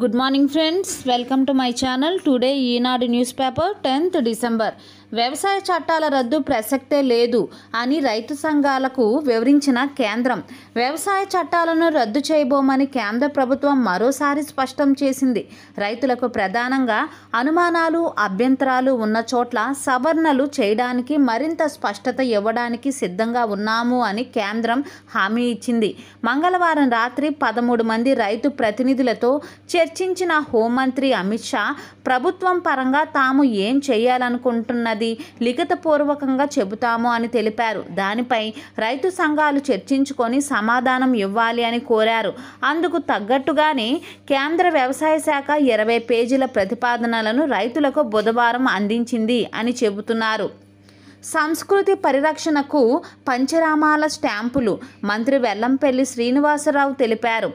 Good morning friends, welcome to my channel. Today Enadu newspaper 10th December. వ్యవసాయ చట్టాల రద్దు ప్రసక్తే లేదు అని రైతు సంఘాలకు వివరించిన కేంద్రం వ్యవసాయ చట్టాలను రద్దు చేయబోమని కేంద్ర ప్రభుత్వం మరోసారి స్పష్టం చేసింది రైతులకు ప్రధానంగా అనుమానాలు అభ్యంతరాలు ఉన్న చోట్ల సవరణలు చేయడానికి మరింత స్పష్టత ఇవ్వడానికి సిద్ధంగా ఉన్నాము అని కేంద్రం హామీ ఇచ్చింది మంగళవారం రాత్రి పదమూడు మంది రైతు ప్రతినిధులతో చర్చించిన హోంమంత్రి అమిత్ షా ప్రభుత్వం పరంగా తాము ఏం చేయాలనుకుంటున్నది అన్నది లిఖితపూర్వకంగా చెబుతాము అని తెలిపారు దానిపై రైతు సంఘాలు చర్చించుకొని సమాధానం ఇవ్వాలి అని కోరారు అందుకు తగ్గట్టుగానే కేంద్ర వ్యవసాయ శాఖ ఇరవై పేజీల ప్రతిపాదనలను రైతులకు బుధవారం అందించింది అని చెబుతున్నారు సంస్కృతి పరిరక్షణకు పంచరామాల స్టాంపులు మంత్రి వెల్లంపల్లి శ్రీనివాసరావు తెలిపారు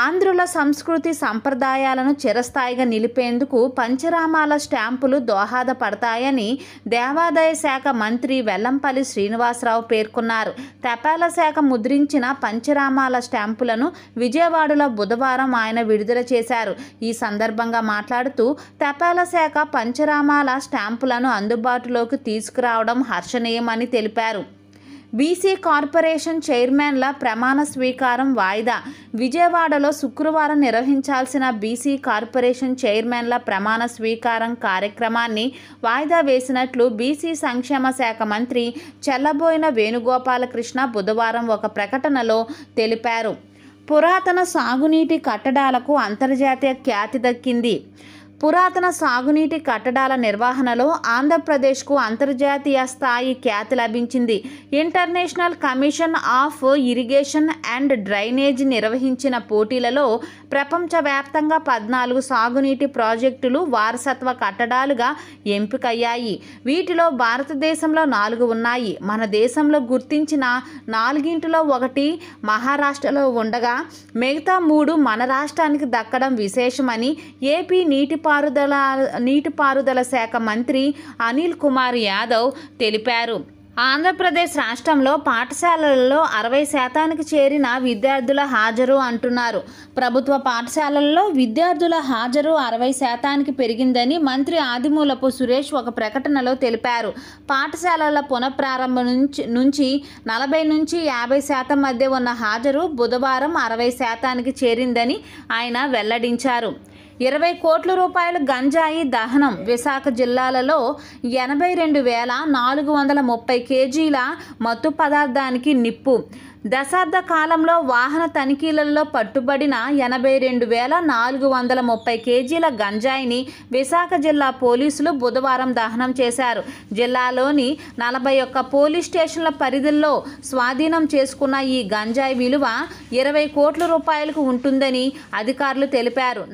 ఆంధ్రుల సంస్కృతి సంప్రదాయాలను చిరస్థాయిగా నిలిపేందుకు పంచరామాల స్టాంపులు దోహదపడతాయని దేవాదాయ శాఖ మంత్రి వెల్లంపల్లి శ్రీనివాసరావు పేర్కొన్నారు తపాల శాఖ ముద్రించిన పంచరామాల స్టాంపులను విజయవాడలో బుధవారం ఆయన విడుదల చేశారు ఈ సందర్భంగా మాట్లాడుతూ తపాల శాఖ పంచరామాల స్టాంపులను అందుబాటులోకి తీసుకురావడం హర్షణీయమని తెలిపారు బీసీ కార్పొరేషన్ చైర్మన్ల ప్రమాణ స్వీకారం వాయిదా విజయవాడలో శుక్రవారం నిర్వహించాల్సిన బీసీ కార్పొరేషన్ చైర్మన్ల ప్రమాణ స్వీకారం కార్యక్రమాన్ని వాయిదా వేసినట్లు బీసీ సంక్షేమ శాఖ మంత్రి చెల్లబోయిన వేణుగోపాలకృష్ణ బుధవారం ఒక ప్రకటనలో తెలిపారు పురాతన సాగునీటి కట్టడాలకు అంతర్జాతీయ ఖ్యాతి దక్కింది పురాతన సాగునీటి కట్టడాల నిర్వహణలో ఆంధ్రప్రదేశ్కు అంతర్జాతీయ స్థాయి ఖ్యాతి లభించింది international commission of irrigation and drainage నిర్వహించిన పోటీలలో ప్రపంచవ్యాప్తంగా పద్నాలుగు సాగునీటి ప్రాజెక్టులు వారసత్వ కట్టడాలుగా ఎంపికయ్యాయి వీటిలో భారతదేశంలో నాలుగు ఉన్నాయి మన దేశంలో గుర్తించిన నాలుగింటిలో ఒకటి మహారాష్ట్రలో ఉండగా మిగతా మూడు మన రాష్ట్రానికి దక్కడం విశేషమని ఏపీ నీటి నీటిపారుదల నీటిపారుదల శాఖ మంత్రి అనిల్ కుమార్ యాదవ్ తెలిపారు ఆంధ్రప్రదేశ్ రాష్ట్రంలో పాఠశాలల్లో అరవై శాతానికి చేరిన విద్యార్థుల హాజరు అంటున్నారు ప్రభుత్వ పాఠశాలల్లో విద్యార్థుల హాజరు అరవై శాతానికి పెరిగిందని మంత్రి ఆదిమూలపు సురేష్ ఒక ప్రకటనలో తెలిపారు పాఠశాలల పునఃప్రారంభం నుంచి నుంచి నలభై నుంచి యాభై శాతం మధ్య ఉన్న హాజరు బుధవారం అరవై శాతానికి చేరిందని ఆయన వెల్లడించారు ఇరవై కోట్ల రూపాయల గంజాయి దహనం విశాఖ జిల్లాలలో ఎనభై రెండు వేల నాలుగు వందల ముప్పై కేజీల మత్తు పదార్థానికి నిప్పు దశాబ్ద కాలంలో వాహన తనిఖీలలో పట్టుబడిన ఎనభై రెండు వేల నాలుగు వందల ముప్పై కేజీల గంజాయిని విశాఖ జిల్లా పోలీసులు బుధవారం దహనం చేశారు జిల్లాలోని నలభై ఒక్క పోలీస్ స్టేషన్ల పరిధిలో స్వాధీనం చేసుకున్న ఈ గంజాయి విలువ ఇరవై కోట్ల రూపాయలకు ఉంటుందని అధికారులు తెలిపారు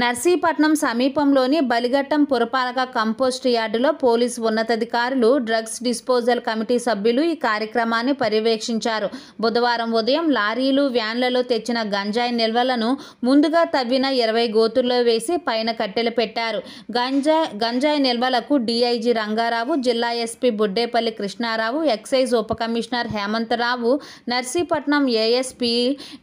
నర్సీపట్నం సమీపంలోని బలిఘట్టం పురపాలక కంపోస్ట్ యార్డులో పోలీసు ఉన్నతాధికారులు డ్రగ్స్ డిస్పోజల్ కమిటీ సభ్యులు ఈ కార్యక్రమాన్ని పర్యవేక్షించారు బుధవారం ఉదయం లారీలు వ్యాన్లలో తెచ్చిన గంజాయి నిల్వలను ముందుగా తవ్విన ఇరవై గోతుల్లో వేసి పైన కట్టెలు పెట్టారు గంజా గంజాయి నిల్వలకు డీఐజీ రంగారావు జిల్లా ఎస్పీ బుడ్డేపల్లి కృష్ణారావు ఎక్సైజ్ ఉప కమిషనర్ హేమంతరావు నర్సీపట్నం ఏఎస్పీ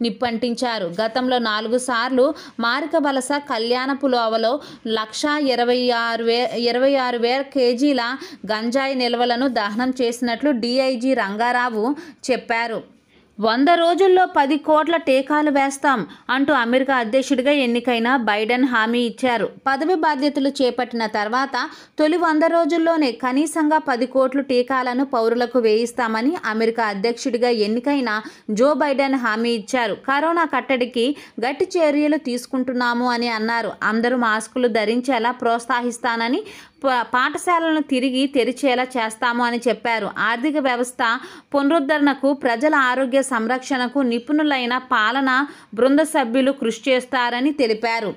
నిప్పంటించారు గతంలో నాలుగు సార్లు మారిక వలస కల్ కళ్యాణపు లోవలో లక్ష ఇరవై ఆరు వే ఇరవై ఆరు వేల కేజీల గంజాయి నిల్వలను దహనం చేసినట్లు డీఐజీ రంగారావు చెప్పారు వంద రోజుల్లో పది కోట్ల టీకాలు వేస్తాం అంటూ అమెరికా అధ్యక్షుడిగా ఎన్నికైన బైడెన్ హామీ ఇచ్చారు పదవి బాధ్యతలు చేపట్టిన తర్వాత తొలి వంద రోజుల్లోనే కనీసంగా పది కోట్లు టీకాలను పౌరులకు వేయిస్తామని అమెరికా అధ్యక్షుడిగా ఎన్నికైన జో బైడెన్ హామీ ఇచ్చారు కరోనా కట్టడికి గట్టి చర్యలు తీసుకుంటున్నాము అని అన్నారు అందరూ మాస్కులు ధరించేలా ప్రోత్సహిస్తానని పాఠశాలను తిరిగి తెరిచేలా చేస్తాము అని చెప్పారు ఆర్థిక వ్యవస్థ పునరుద్ధరణకు ప్రజల ఆరోగ్య సంరక్షణకు నిపుణులైన పాలన బృంద సభ్యులు కృషి చేస్తారని తెలిపారు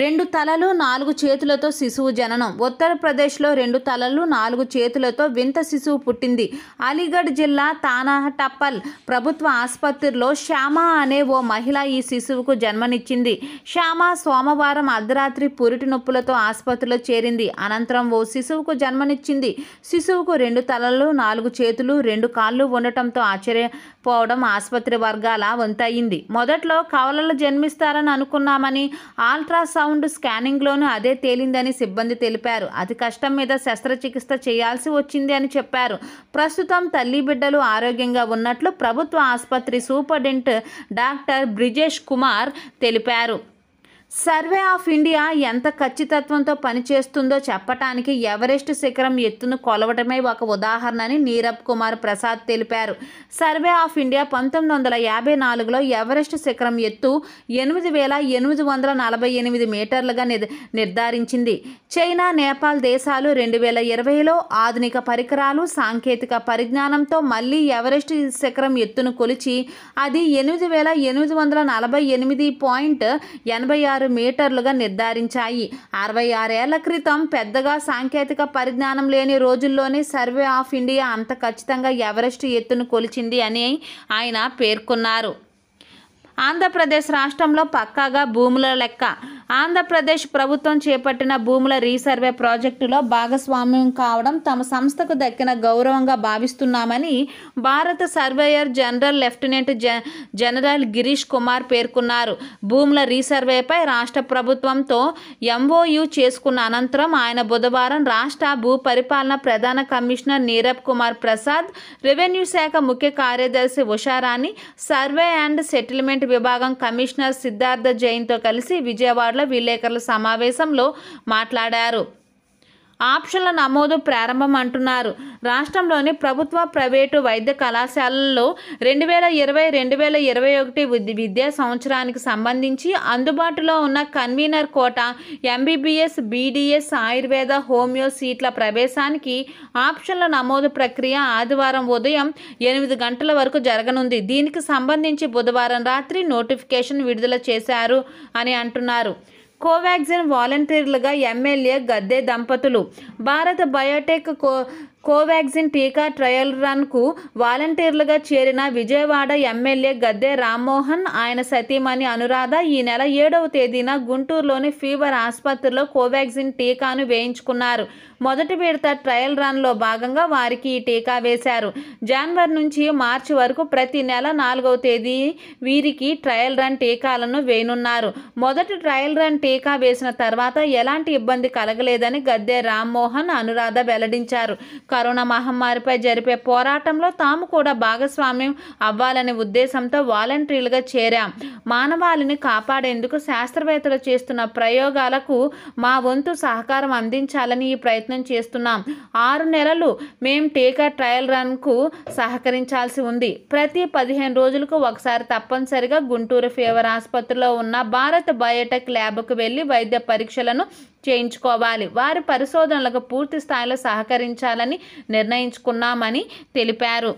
రెండు తలలు నాలుగు చేతులతో శిశువు జననం ఉత్తరప్రదేశ్లో రెండు తలలు నాలుగు చేతులతో వింత శిశువు పుట్టింది అలీగఢ్ జిల్లా టప్పల్ ప్రభుత్వ ఆసుపత్రిలో శ్యామ అనే ఓ మహిళ ఈ శిశువుకు జన్మనిచ్చింది శ్యామ సోమవారం అర్ధరాత్రి పురిటి నొప్పులతో ఆసుపత్రిలో చేరింది అనంతరం ఓ శిశువుకు జన్మనిచ్చింది శిశువుకు రెండు తలలు నాలుగు చేతులు రెండు కాళ్ళు ఉండటంతో ఆశ్చర్యపోవడం ఆసుపత్రి వర్గాల వంతయింది మొదట్లో కవలలు జన్మిస్తారని అనుకున్నామని ఆల్ట్రాస్ అల్ట్రాసౌండ్ స్కానింగ్లోనూ అదే తేలిందని సిబ్బంది తెలిపారు అతి కష్టం మీద శస్త్రచికిత్స చేయాల్సి వచ్చింది అని చెప్పారు ప్రస్తుతం తల్లి బిడ్డలు ఆరోగ్యంగా ఉన్నట్లు ప్రభుత్వ ఆసుపత్రి సూపరింటెండెంట్ డాక్టర్ బ్రిజేష్ కుమార్ తెలిపారు సర్వే ఆఫ్ ఇండియా ఎంత ఖచ్చితత్వంతో పనిచేస్తుందో చెప్పటానికి ఎవరెస్ట్ శిఖరం ఎత్తును కొలవటమే ఒక ఉదాహరణని నీరబ్ కుమార్ ప్రసాద్ తెలిపారు సర్వే ఆఫ్ ఇండియా పంతొమ్మిది వందల యాభై నాలుగులో ఎవరెస్ట్ శిఖరం ఎత్తు ఎనిమిది వేల ఎనిమిది వందల నలభై ఎనిమిది మీటర్లుగా నిర్ధారించింది చైనా నేపాల్ దేశాలు రెండు వేల ఇరవైలో ఆధునిక పరికరాలు సాంకేతిక పరిజ్ఞానంతో మళ్ళీ ఎవరెస్ట్ శిఖరం ఎత్తును కొలిచి అది ఎనిమిది వేల ఎనిమిది వందల నలభై ఎనిమిది పాయింట్ ఎనభై ఆరు ఆరు మీటర్లుగా నిర్ధారించాయి అరవై ఆరేళ్ల క్రితం పెద్దగా సాంకేతిక పరిజ్ఞానం లేని రోజుల్లోనే సర్వే ఆఫ్ ఇండియా అంత ఖచ్చితంగా ఎవరెస్ట్ ఎత్తును కొలిచింది అని ఆయన పేర్కొన్నారు ఆంధ్రప్రదేశ్ రాష్ట్రంలో పక్కాగా భూముల లెక్క ఆంధ్రప్రదేశ్ ప్రభుత్వం చేపట్టిన భూముల రీసర్వే ప్రాజెక్టులో భాగస్వామ్యం కావడం తమ సంస్థకు దక్కిన గౌరవంగా భావిస్తున్నామని భారత surveyor general lieutenant general Girish Kumar పేర్కొన్నారు భూముల రీసర్వేపై రాష్ట్ర ప్రభుత్వంతో ఎంఓయూ చేసుకున్న అనంతరం ఆయన బుధవారం రాష్ట్ర భూ పరిపాలన ప్రధాన కమిషనర్ నీరబ్ కుమార్ ప్రసాద్ రెవెన్యూ శాఖ ముఖ్య కార్యదర్శి ఉషారాణి సర్వే అండ్ సెటిల్మెంట్ విభాగం కమిషనర్ సిద్ధార్థ జైన్తో కలిసి విజయవాడ విలేకరుల సమావేశంలో మాట్లాడారు ఆప్షన్ల నమోదు ప్రారంభం అంటున్నారు రాష్ట్రంలోని ప్రభుత్వ ప్రైవేటు వైద్య కళాశాలల్లో రెండు వేల ఇరవై రెండు వేల ఇరవై ఒకటి విద్యా సంవత్సరానికి సంబంధించి అందుబాటులో ఉన్న convener quota MBBS BDS Ayurveda homeo సీట్ల ప్రవేశానికి ఆప్షన్ల నమోదు ప్రక్రియ ఆదివారం ఉదయం ఎనిమిది గంటల వరకు జరగనుంది దీనికి సంబంధించి బుధవారం రాత్రి నోటిఫికేషన్ విడుదల చేశారు అని అంటున్నారు కోవాక్సిన్ వాలంటీర్లుగా ఎమ్మెల్యే గద్దె దంపతులు భారత బయోటెక్ కో కోవాక్సిన్ టీకా ట్రయల్ రన్కు వాలంటీర్లుగా చేరిన విజయవాడ ఎమ్మెల్యే గద్దె రామ్మోహన్ ఆయన సతీమణి అనురాధ ఈ నెల ఏడవ తేదీన గుంటూరులోని ఫీవర్ ఆసుపత్రిలో కోవాక్సిన్ టీకాను వేయించుకున్నారు మొదటి విడత ట్రయల్ రన్లో భాగంగా వారికి ఈ టీకా వేశారు జనవరి నుంచి మార్చి వరకు ప్రతి నెల నాలుగవ తేదీ వీరికి ట్రయల్ రన్ టీకాలను వేయనున్నారు మొదటి ట్రయల్ రన్ టీకా వేసిన తర్వాత ఎలాంటి ఇబ్బంది కలగలేదని గద్దె రామ్మోహన్ అనురాధ వెల్లడించారు కరోనా మహమ్మారిపై జరిపే పోరాటంలో తాము కూడా భాగస్వామ్యం అవ్వాలనే ఉద్దేశంతో వాలంటీర్లుగా చేరాం మానవాళిని కాపాడేందుకు శాస్త్రవేత్తలు చేస్తున్న ప్రయోగాలకు మా వంతు సహకారం అందించాలని ఈ ప్రయత్నం చేస్తున్నాం ఆరు నెలలు మేం టీకా ట్రయల్ రన్కు సహకరించాల్సి ఉంది ప్రతి పదిహేను రోజులకు ఒకసారి తప్పనిసరిగా గుంటూరు ఫీవర్ ఆసుపత్రిలో ఉన్న భారత్ బయోటెక్ ల్యాబ్కు వెళ్ళి వైద్య పరీక్షలను చేయించుకోవాలి వారి పరిశోధనలకు పూర్తి స్థాయిలో సహకరించాలని నిర్ణయించుకున్నామని తెలిపారు